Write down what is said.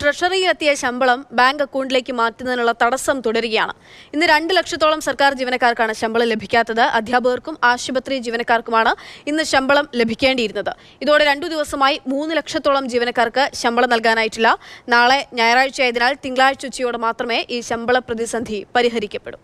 ട്രഷറിയിലെത്തിയ ശമ്പളം ബാങ്ക് അക്കൗണ്ടിലേക്ക് മാറ്റുന്നതിനുള്ള തടസ്സം തുടരുകയാണ് ഇന്ന് രണ്ട് ലക്ഷത്തോളം സർക്കാർ ജീവനക്കാർക്കാണ് ശമ്പളം ലഭിക്കാത്തത് അധ്യാപകർക്കും ആശുപത്രി ജീവനക്കാർക്കുമാണ് ഇന്ന് ശമ്പളം ലഭിക്കേണ്ടിയിരുന്നത് ഇതോടെ രണ്ടു ദിവസമായി മൂന്ന് ലക്ഷത്തോളം ജീവനക്കാർക്ക് ശമ്പളം നൽകാനായിട്ടില്ല നാളെ ഞായറാഴ്ച ആയതിനാൽ തിങ്കളാഴ്ച ഉച്ചയോടെ മാത്രമേ ഈ ശമ്പള പ്രതിസന്ധി പരിഹരിക്കപ്പെടൂ